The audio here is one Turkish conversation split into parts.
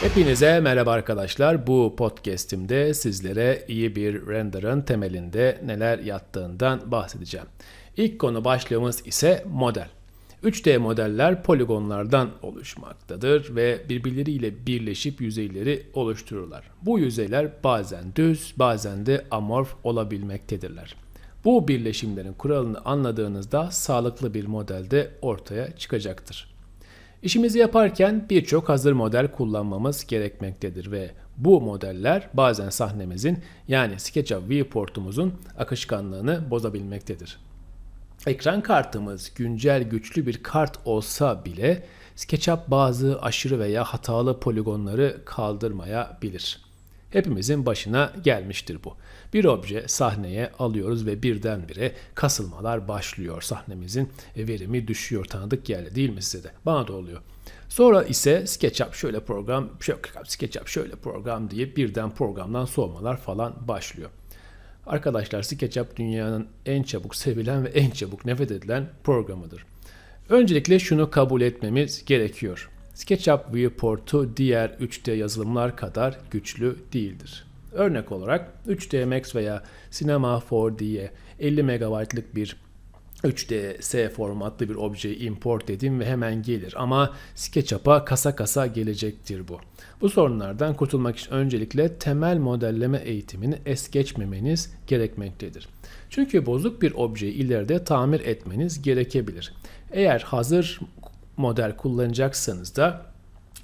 Hepinize merhaba arkadaşlar. Bu podcast'imde sizlere iyi bir render'ın temelinde neler yattığından bahsedeceğim. İlk konu başlığımız ise model. 3D modeller poligonlardan oluşmaktadır ve birbirleriyle birleşip yüzeyleri oluştururlar. Bu yüzeyler bazen düz, bazen de amorf olabilmektedirler. Bu birleşimlerin kuralını anladığınızda sağlıklı bir model de ortaya çıkacaktır. İşimizi yaparken birçok hazır model kullanmamız gerekmektedir ve bu modeller bazen sahnemizin yani SketchUp viewportumuzun akışkanlığını bozabilmektedir. Ekran kartımız güncel güçlü bir kart olsa bile SketchUp bazı aşırı veya hatalı poligonları kaldırmayabilir. Hepimizin başına gelmiştir bu. Bir obje sahneye alıyoruz ve birdenbire kasılmalar başlıyor. Sahnemizin e, verimi düşüyor. Tanıdık geldi değil mi size de? Bana da oluyor. Sonra ise SketchUp şöyle program, SketchUp şöyle program diye birden programdan soğumalar falan başlıyor. Arkadaşlar SketchUp dünyanın en çabuk sevilen ve en çabuk nefret edilen programıdır. Öncelikle şunu kabul etmemiz gerekiyor. SketchUp Viewport'u diğer 3D yazılımlar kadar güçlü değildir. Örnek olarak 3D Max veya Cinema 4D'ye 50 MB'lık bir 3DS formatlı bir objeyi import edin ve hemen gelir ama SketchUp'a kasa kasa gelecektir bu. Bu sorunlardan kurtulmak için öncelikle temel modelleme eğitimini es geçmemeniz gerekmektedir. Çünkü bozuk bir objeyi ileride tamir etmeniz gerekebilir. Eğer hazır model kullanacaksanız da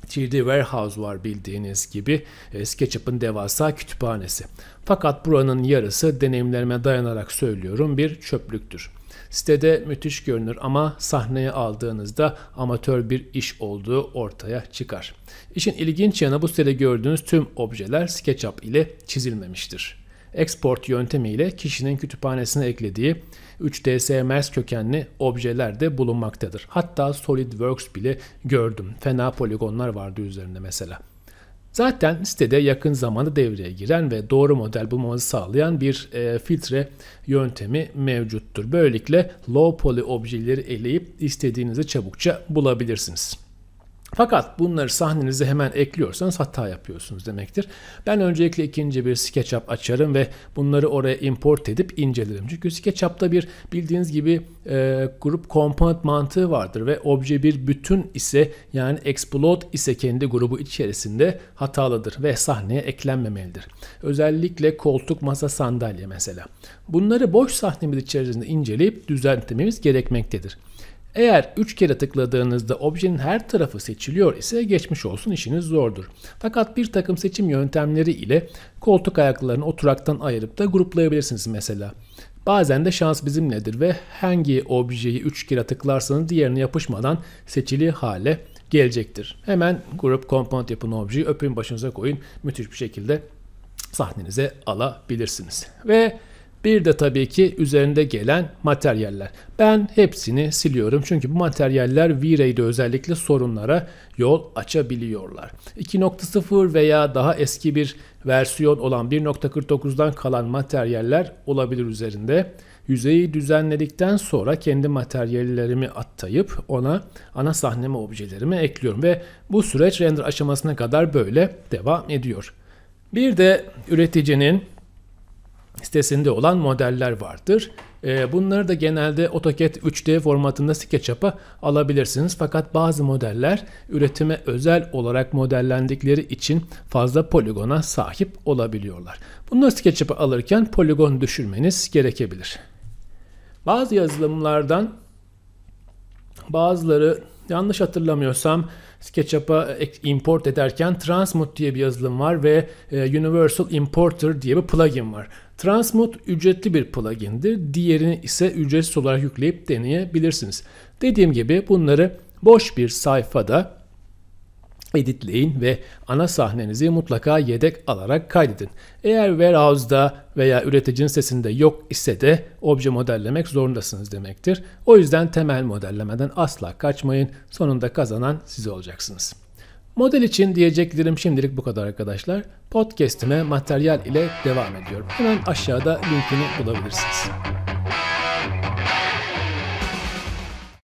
3D Warehouse var bildiğiniz gibi e, SketchUp'ın devasa kütüphanesi. Fakat buranın yarısı deneyimlerime dayanarak söylüyorum bir çöplüktür. Sitede müthiş görünür ama sahneye aldığınızda amatör bir iş olduğu ortaya çıkar. İşin ilginç yanı bu sitede gördüğünüz tüm objeler SketchUp ile çizilmemiştir export yöntemiyle kişinin kütüphanesine eklediği 3dsMers kökenli objeler de bulunmaktadır. Hatta SolidWorks bile gördüm. Fena poligonlar vardı üzerinde mesela. Zaten sitede yakın zamanda devreye giren ve doğru model bulmamızı sağlayan bir e, filtre yöntemi mevcuttur. Böylelikle low poly objeleri eleyip istediğinizi çabukça bulabilirsiniz. Fakat bunları sahnenize hemen ekliyorsanız hata yapıyorsunuz demektir. Ben öncelikle ikinci bir SketchUp açarım ve bunları oraya import edip incelerim. Çünkü SketchUp'ta bir bildiğiniz gibi e, grup component mantığı vardır ve obje bir bütün ise yani explode ise kendi grubu içerisinde hatalıdır ve sahneye eklenmemelidir. Özellikle koltuk, masa, sandalye mesela. Bunları boş sahnemiz içerisinde inceleyip düzeltmemiz gerekmektedir. Eğer 3 kere tıkladığınızda objenin her tarafı seçiliyor ise geçmiş olsun işiniz zordur. Fakat bir takım seçim yöntemleri ile koltuk ayaklarını oturaktan ayırıp da gruplayabilirsiniz mesela. Bazen de şans bizimledir ve hangi objeyi 3 kere tıklarsanız diğerine yapışmadan seçili hale gelecektir. Hemen grup component yapın objeyi öpün başınıza koyun müthiş bir şekilde sahnenize alabilirsiniz. Ve bir de tabii ki üzerinde gelen materyaller. Ben hepsini siliyorum çünkü bu materyaller V-Ray'de özellikle sorunlara yol açabiliyorlar. 2.0 veya daha eski bir versiyon olan 1.49'dan kalan materyaller olabilir üzerinde. Yüzeyi düzenledikten sonra kendi materyallerimi attayıp ona ana sahneme objelerimi ekliyorum ve bu süreç render aşamasına kadar böyle devam ediyor. Bir de üreticinin sitesinde olan modeller vardır. Ee, bunları da genelde AutoCAD 3D formatında SketchUp'a alabilirsiniz. Fakat bazı modeller üretime özel olarak modellendikleri için fazla poligona sahip olabiliyorlar. Bunları SketchUp'a alırken poligon düşürmeniz gerekebilir. Bazı yazılımlardan bazıları yanlış hatırlamıyorsam SketchUp'a e, import ederken Transmut diye bir yazılım var ve e, Universal Importer diye bir plugin var. Transmut ücretli bir plugindir. Diğerini ise ücretsiz olarak yükleyip deneyebilirsiniz. Dediğim gibi bunları boş bir sayfada editleyin ve ana sahnenizi mutlaka yedek alarak kaydedin. Eğer warehouse'da veya üreticinin sesinde yok ise de obje modellemek zorundasınız demektir. O yüzden temel modellemeden asla kaçmayın. Sonunda kazanan siz olacaksınız. Model için diyeceklerim şimdilik bu kadar arkadaşlar. Podcast'ime materyal ile devam ediyorum. Hemen aşağıda linkini bulabilirsiniz.